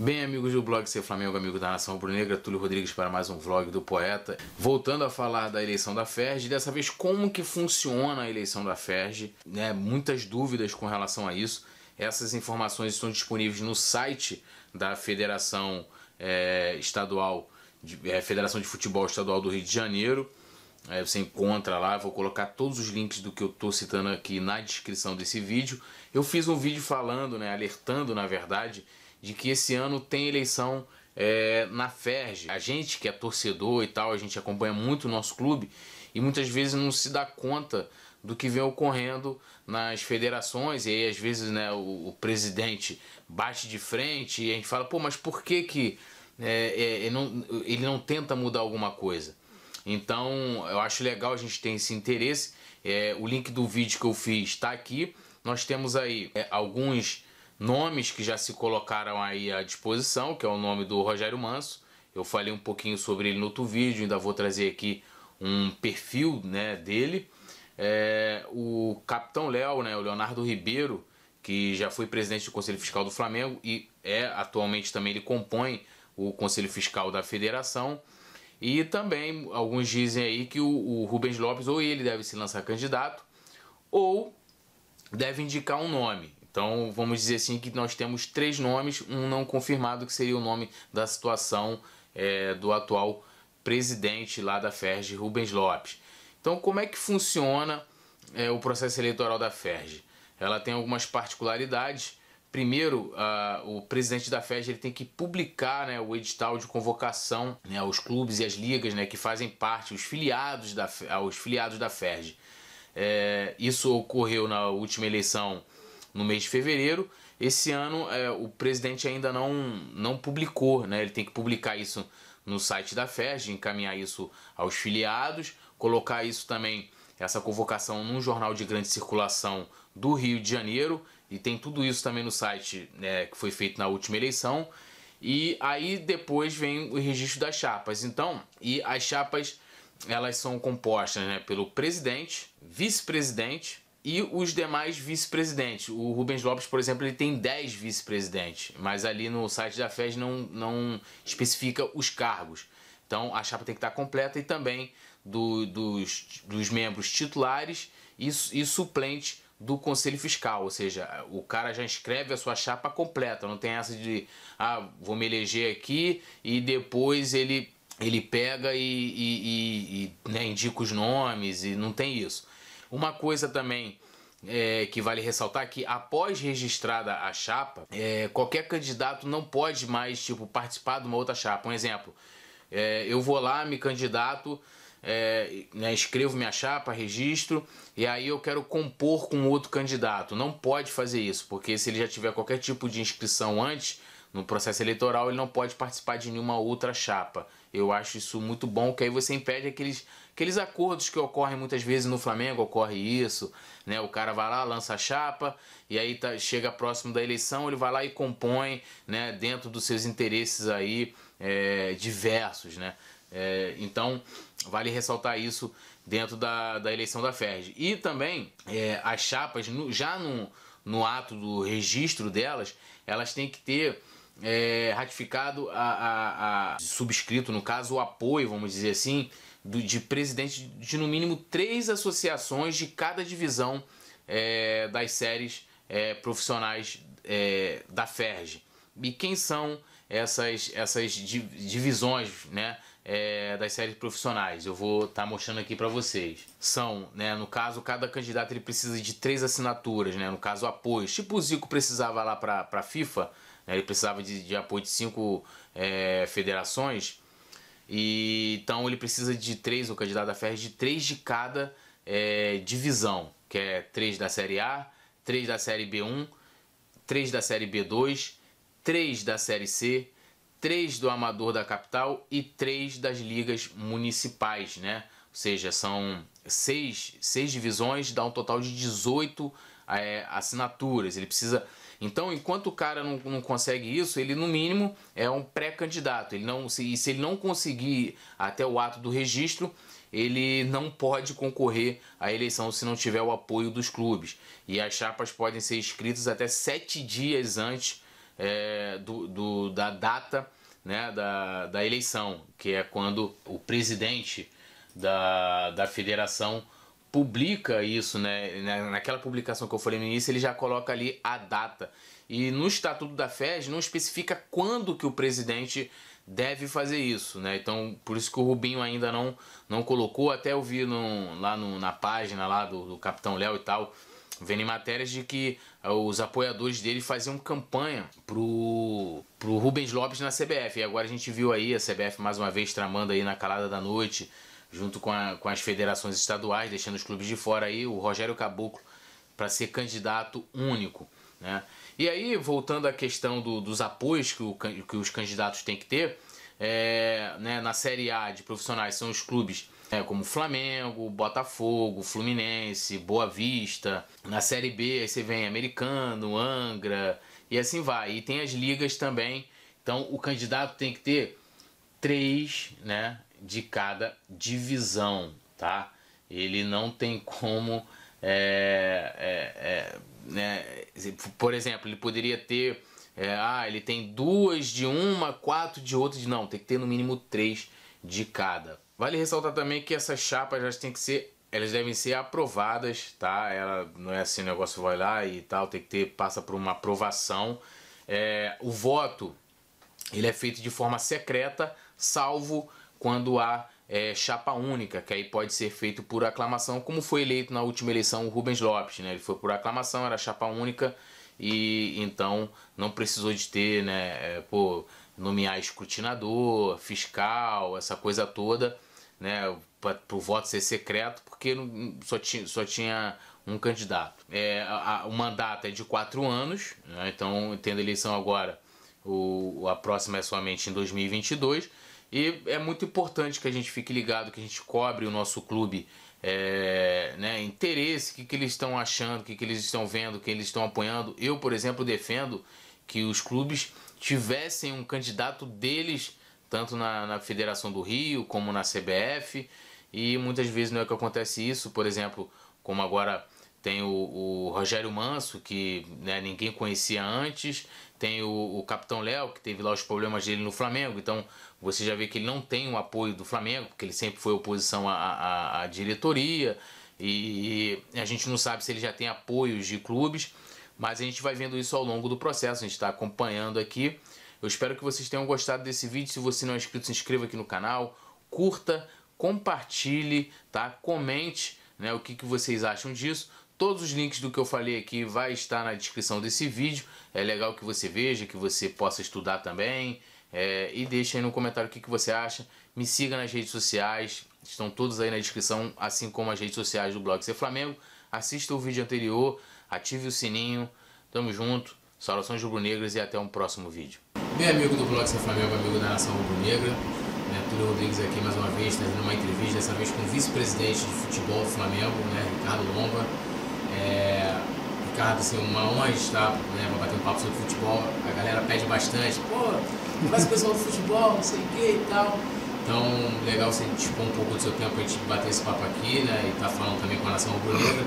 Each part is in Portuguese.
Bem, amigos do blog Ser Flamengo, amigo da Nação Brunegra, Túlio Rodrigues para mais um vlog do Poeta. Voltando a falar da eleição da FERJ, dessa vez como que funciona a eleição da FERJ, né? Muitas dúvidas com relação a isso. Essas informações estão disponíveis no site da Federação é, Estadual, de, é, Federação de Futebol Estadual do Rio de Janeiro. É, você encontra lá, vou colocar todos os links do que eu estou citando aqui na descrição desse vídeo. Eu fiz um vídeo falando, né, alertando na verdade, de que esse ano tem eleição é, na FERJ. A gente que é torcedor e tal, a gente acompanha muito o nosso clube e muitas vezes não se dá conta do que vem ocorrendo nas federações, e aí às vezes né, o, o presidente bate de frente e a gente fala, pô, mas por que, que é, é, é não, ele não tenta mudar alguma coisa? Então eu acho legal a gente ter esse interesse. É, o link do vídeo que eu fiz está aqui. Nós temos aí é, alguns nomes que já se colocaram aí à disposição, que é o nome do Rogério Manso. Eu falei um pouquinho sobre ele no outro vídeo, ainda vou trazer aqui um perfil né, dele. É, o Capitão Léo, né, o Leonardo Ribeiro, que já foi presidente do Conselho Fiscal do Flamengo e é atualmente também ele compõe o Conselho Fiscal da Federação. E também alguns dizem aí que o, o Rubens Lopes ou ele deve se lançar candidato ou deve indicar um nome. Então vamos dizer assim que nós temos três nomes, um não confirmado que seria o nome da situação é, do atual presidente lá da FERJ, Rubens Lopes. Então como é que funciona é, o processo eleitoral da FERJ? Ela tem algumas particularidades. Primeiro, a, o presidente da FERJ ele tem que publicar né, o edital de convocação né, aos clubes e às ligas né, que fazem parte, os filiados da, aos filiados da FERJ. É, isso ocorreu na última eleição no mês de fevereiro. Esse ano é, o presidente ainda não, não publicou, né? Ele tem que publicar isso no site da FEG encaminhar isso aos filiados, colocar isso também, essa convocação, num jornal de grande circulação do Rio de Janeiro. E tem tudo isso também no site né, que foi feito na última eleição. E aí depois vem o registro das chapas. Então, e as chapas elas são compostas né, pelo presidente, vice-presidente, e os demais vice-presidentes. O Rubens Lopes, por exemplo, ele tem 10 vice-presidentes, mas ali no site da FES não, não especifica os cargos. Então a chapa tem que estar completa e também do, dos, dos membros titulares e, e do Conselho Fiscal, ou seja, o cara já escreve a sua chapa completa, não tem essa de ah, vou me eleger aqui e depois ele, ele pega e, e, e, e né, indica os nomes e não tem isso. Uma coisa também é, que vale ressaltar que após registrada a chapa, é, qualquer candidato não pode mais tipo participar de uma outra chapa. Um exemplo, é, eu vou lá, me candidato, é, né, escrevo minha chapa, registro e aí eu quero compor com outro candidato. Não pode fazer isso, porque se ele já tiver qualquer tipo de inscrição antes no processo eleitoral ele não pode participar de nenhuma outra chapa. Eu acho isso muito bom, que aí você impede aqueles, aqueles acordos que ocorrem muitas vezes no Flamengo, ocorre isso, né? O cara vai lá, lança a chapa, e aí tá, chega próximo da eleição, ele vai lá e compõe, né, dentro dos seus interesses aí é, diversos, né? É, então, vale ressaltar isso dentro da, da eleição da FERJ. E também, é, as chapas, no, já no, no ato do registro delas, elas têm que ter é, ratificado, a, a, a, subscrito, no caso, o apoio, vamos dizer assim, do, de presidente de no mínimo três associações de cada divisão é, das séries é, profissionais é, da FERJ. E quem são essas, essas divisões, né? é, das séries profissionais. Eu vou estar tá mostrando aqui para vocês. São, né, no caso, cada candidato ele precisa de três assinaturas, né, no caso, apoio. Tipo o Zico precisava lá para a FIFA, né, ele precisava de, de apoio de cinco é, federações. E, então ele precisa de três, o candidato da Ferres, de três de cada é, divisão, que é três da Série A, três da Série B1, três da Série B2, três da Série C, três do amador da capital e três das ligas municipais, né? Ou seja, são seis, seis divisões, dá um total de 18 é, assinaturas. Ele precisa. Então, enquanto o cara não, não consegue isso, ele no mínimo é um pré-candidato. Ele não se, se ele não conseguir até o ato do registro, ele não pode concorrer à eleição se não tiver o apoio dos clubes. E as chapas podem ser escritas até sete dias antes é, do, do, da data né, da, da eleição, que é quando o presidente da, da federação publica isso, né? Naquela publicação que eu falei no início, ele já coloca ali a data. E no Estatuto da FES não especifica quando que o presidente deve fazer isso, né? Então, por isso que o Rubinho ainda não, não colocou. Até eu vi no, lá no, na página lá do, do Capitão Léo e tal, vendo em matérias de que ah, os apoiadores dele faziam campanha pro, pro Rubens Lopes na CBF. E agora a gente viu aí a CBF mais uma vez tramando aí na calada da noite, junto com, a, com as federações estaduais, deixando os clubes de fora aí, o Rogério Caboclo para ser candidato único. Né? E aí, voltando à questão do, dos apoios que, o, que os candidatos têm que ter, é, né, na Série A de profissionais são os clubes é, como Flamengo, Botafogo, Fluminense, Boa Vista. Na Série B aí você vem Americano, Angra e assim vai. E tem as ligas também. Então o candidato tem que ter três né, de cada divisão, tá? Ele não tem como. É, é, é né, por exemplo, ele poderia ter é, ah, ele tem duas de uma, quatro de outra. De... Não, tem que ter no mínimo três de cada. Vale ressaltar também que essas chapas já tem que ser, elas devem ser aprovadas, tá? Ela não é assim, o negócio vai lá e tal, tem que ter passa por uma aprovação. É, o voto ele é feito de forma secreta, salvo quando há é, chapa única, que aí pode ser feito por aclamação, como foi eleito na última eleição o Rubens Lopes, né? Ele foi por aclamação, era chapa única e então não precisou de ter, né, é, pô, nomear escrutinador, fiscal, essa coisa toda, né, para o voto ser secreto, porque só, tinha, só tinha um candidato. É, a, a, o mandato é de quatro anos, né, então tendo eleição agora, o, a próxima é somente em 2022. E é muito importante que a gente fique ligado, que a gente cobre o nosso clube é, né, interesse, o que, que eles estão achando, o que, que eles estão vendo, o que eles estão apoiando. Eu, por exemplo, defendo que os clubes tivessem um candidato deles, tanto na, na Federação do Rio como na CBF, e muitas vezes não é que acontece isso, por exemplo, como agora tem o, o Rogério Manso, que né, ninguém conhecia antes, tem o, o Capitão Léo, que teve lá os problemas dele no Flamengo, então você já vê que ele não tem o apoio do Flamengo, porque ele sempre foi oposição à, à, à diretoria, e, e a gente não sabe se ele já tem apoios de clubes, mas a gente vai vendo isso ao longo do processo, a gente está acompanhando aqui. Eu espero que vocês tenham gostado desse vídeo. Se você não é inscrito, se inscreva aqui no canal, curta, compartilhe, tá? Comente né, o que, que vocês acham disso. Todos os links do que eu falei aqui vai estar na descrição desse vídeo. É legal que você veja, que você possa estudar também. É, e deixa aí no comentário o que, você acha. Me siga nas redes sociais, estão todos aí na descrição, assim como as redes sociais do blog Ser Flamengo. Assista o vídeo anterior, ative o sininho. Tamo junto, saudações rubro-negras e até um próximo vídeo. Bem amigo do blog Ser Flamengo, amigo da Nação Rubro-Negra. Né, Túlio Rodrigues aqui mais uma vez, trazendo uma entrevista, dessa vez com o vice-presidente de futebol do Flamengo, né, Ricardo Lomba. É, Ricardo, assim, uma honra estar né, bater um papo sobre futebol. A galera pede bastante, pô, faz o pessoal do futebol, não sei o que e tal. Então, legal você dispor um pouco do seu tempo para a gente bater esse papo aqui, né? E tá falando também com a nação rubro-negra.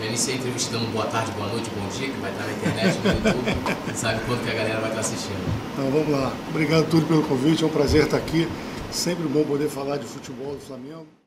Eu iniciei a entrevista dando boa tarde, boa noite, bom dia, que vai estar tá na internet, no YouTube. Você sabe quanto que a galera vai estar tá assistindo. Então, vamos lá. Obrigado, Túlio, pelo convite. É um prazer estar aqui. Sempre bom poder falar de futebol do Flamengo.